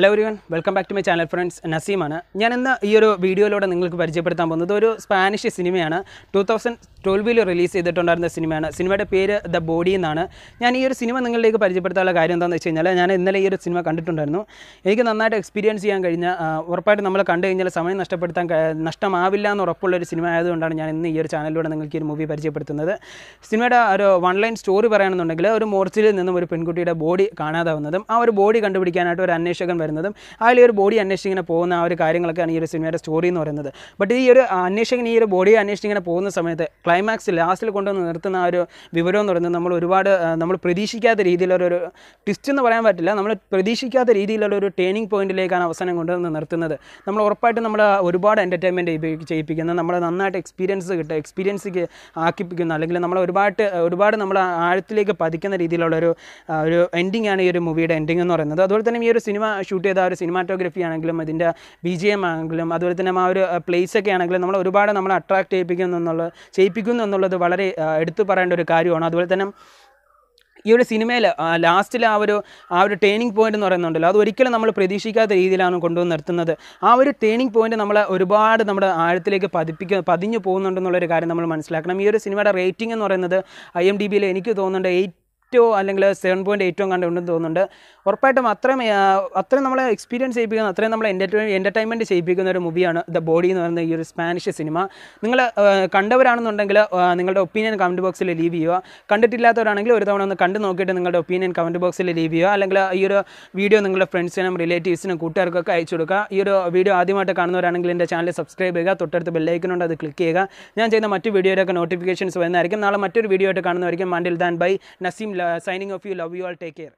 hello ഒരു welcome back to my channel friends നസീമാണ് ഞാൻ ഇന്ന് ഈ ഒരു വീഡിയോയിലൂടെ നിങ്ങൾക്ക് പരിചയപ്പെടുത്താൻ പോകുന്നത് ഒരു സ്പാനിഷ് സിനിമയാണ് ടു തൗസൻഡ് ട്വൽവിൽ റിലീസ് ചെയ്തിട്ടുണ്ടായിരുന്ന സിനിമയാണ് സിനിമയുടെ പേര് ദ ബോഡി എന്നാണ് ഞാൻ ഈ ഒരു സിനിമ നിങ്ങളിലേക്ക് പരിചയപ്പെടുത്താനുള്ള കാര്യം എന്താണെന്ന് വെച്ച് കഴിഞ്ഞാൽ ഞാൻ ഇന്നലെ ഈ ഒരു സിനിമ കണ്ടിട്ടുണ്ടായിരുന്നു എനിക്ക് നന്നായിട്ട് എക്സ്പീരിയൻസ് ചെയ്യാൻ കഴിഞ്ഞ ഉറപ്പായിട്ട് നമ്മൾ കണ്ടു കഴിഞ്ഞാൽ സമയം നഷ്ടപ്പെടുത്താൻ നഷ്ടമാവില്ല എന്ന് ഉറപ്പുള്ള ഒരു സിനിമ ആയതുകൊണ്ടാണ് ഞാൻ ഇന്ന് ഈ ഒരു ചാനലിലൂടെ നിങ്ങൾക്ക് ഈ ഒരു മൂവി പരിചയപ്പെടുത്തുന്നത് സിനിമയുടെ ഒരു ലൈൻ സ്റ്റോറി പറയുകയാണെന്നുണ്ടെങ്കിൽ ഒരു മോർച്ചിൽ നിന്നും ഒരു പെൺകുട്ടിയുടെ ബോഡി കാണാതാവുന്നതും ആ ഒരു ബോഡി കണ്ടുപിടിക്കാനായിട്ട് ഒരു അന്വേഷകൻ വരുന്നതും അതിൽ ഈ ഒരു ബോഡി അന്വേഷിച്ച് ഇങ്ങനെ പോകുന്ന ആ ഒരു കാര്യങ്ങളൊക്കെയാണ് ഈ ഒരു സിനിമയുടെ സ്റ്റോറി എന്ന് പറയുന്നത് ബട്ട് ഈ ഒരു അന്വേഷിക്കൻ ഈ ഒരു ബോഡി അന്വേഷിച്ച് ഇങ്ങനെ പോകുന്ന സമയത്ത് ക്ലൈമാക്സ് ലാസ്റ്റിൽ കൊണ്ടുവന്ന് നിർത്തുന്ന ആ ഒരു വിവരം എന്ന് പറയുന്നത് നമ്മൾ ഒരുപാട് നമ്മൾ പ്രതീക്ഷിക്കാത്ത രീതിയിലുള്ളൊരു ട്വിസ്റ്റ് എന്ന് പറയാൻ പറ്റില്ല നമ്മൾ പ്രതീക്ഷിക്കാത്ത രീതിയിലുള്ള ഒരു ടേണിംഗ് പോയിന്റിലേക്കാണ് അവസാനം കൊണ്ടുവന്ന് നിർത്തുന്നത് നമ്മൾ ഉറപ്പായിട്ടും നമ്മൾ ഒരുപാട് എൻ്റർടൈൻമെൻറ്റ് ചെയ്യിപ്പിക്കുന്ന നമ്മളെ നന്നായിട്ട് എക്സ്പീരിയൻസ് കിട്ടുക എക്സ്പീരിയൻസ് ആക്കിപ്പിക്കുന്ന അല്ലെങ്കിൽ നമ്മളെ ഒരുപാട് ഒരുപാട് നമ്മൾ ആഴത്തിലേക്ക് പതിക്കുന്ന രീതിയിലുള്ള ഒരു ഒരു എൻഡിങ് ആണ് ഈ ഒരു മൂവിയുടെ എൻഡിങ് എന്ന് പറയുന്നത് അതുപോലെ തന്നെ ഈ ഒരു സിനിമ ഷൂട്ട് ചെയ്ത ആ ഒരു സിനിമാറ്റോഗ്രഫി ആണെങ്കിലും അതിൻ്റെ ബി ജി എം ആണെങ്കിലും അതുപോലെ തന്നെ ആ ഒരു പ്ലേസ് ഒക്കെ ആണെങ്കിലും നമ്മൾ ഒരുപാട് നമ്മളെ അട്രാക്ട് ചെയ്യിപ്പിക്കുന്നു എന്നുള്ള ചെയ്യിപ്പിക്കുന്നു എന്നുള്ളത് വളരെ എടുത്തു പറയേണ്ട ഒരു കാര്യമാണ് അതുപോലെ തന്നെ ഈ ഒരു സിനിമയിൽ ലാസ്റ്റിൽ ആ ഒരു ആ ഒരു ടേണിംഗ് പോയിന്റ് എന്ന് പറയുന്നുണ്ടല്ലോ അത് ഒരിക്കലും നമ്മൾ പ്രതീക്ഷിക്കാത്ത രീതിയിലാണ് കൊണ്ടുവന്ന് നിർത്തുന്നത് ആ ഒരു ടേണിംഗ് പോയിന്റ് നമ്മൾ ഒരുപാട് നമ്മുടെ ആഴത്തിലേക്ക് പതിപ്പിക്ക പതിഞ്ഞു പോകുന്നുണ്ടെന്നുള്ളൊരു കാര്യം നമ്മൾ മനസ്സിലാക്കണം ഈ ഒരു സിനിമയുടെ റേറ്റിംഗ് എന്ന് പറയുന്നത് ഐ എം ഡി ബിയിൽ എനിക്ക് തോന്നുന്നുണ്ട് എയ്റ്റ് എയ്റ്റോ അല്ലെങ്കിൽ സെവൻ പോയിൻറ്റ് എയ്റ്റോ കണ്ട് ഉണ്ടെന്ന് തോന്നുന്നുണ്ട് ഉറപ്പായിട്ടും അത്രയും അത്രയും നമ്മളെ എക്സ്പീരിയൻസ് ചെയ്യിപ്പിക്കുന്ന അത്രയും നമ്മളെ എൻ്റർടൈ എൻ്റർടൈൻമെൻറ്റ് ചെയ്യിപ്പിക്കുന്ന ഒരു മൂവിയാണ് ദ ബോഡി എന്ന് പറയുന്ന ഈ ഒരു സ്പാനിഷ് സിനിമ നിങ്ങൾ കണ്ടവരാണെന്നുണ്ടെങ്കിൽ നിങ്ങളുടെ ഒപ്പീനിയൻ കമൻറ്റ് ബോക്സിൽ ലീവ് ചെയ്യുക കണ്ടിട്ടില്ലാത്തവരാണെങ്കിൽ ഒരു തവണ ഒന്ന് കണ്ടു നോക്കിയിട്ട് നിങ്ങളുടെ ഒപ്പീനിയൻ കമൻറ്റ് ബോക്സിൽ ലീവ് ചെയ്യുക അല്ലെങ്കിൽ ഈ ഒരു വീഡിയോ നിങ്ങളുടെ ഫ്രണ്ട്സിനും റിലേറ്റീവ്സിനും കൂട്ടുകാർക്കൊക്കെ അയച്ചു കൊടുക്കുക ഈ ഒരു വീഡിയോ ആദ്യമായിട്ട് കാണുന്നവരാണെങ്കിൽ എൻ്റെ ചാനൽ സബ്സ്ക്രൈബ് ചെയ്യുക തൊട്ടടുത്ത് ബെല്ലൈക്കനുണ്ട് അത് ക്ലിക്ക് ചെയ്യുക ഞാൻ ചെയ്യുന്ന മറ്റു വീഡിയോയിലൊക്കെ നോട്ടിഫിക്കേഷൻസ് വരുന്നതായിരിക്കും നാളെ മറ്റൊരു വീഡിയോ ആയിട്ട് കാണുന്നതായിരിക്കും until then bye Naseem signing off you love you all take care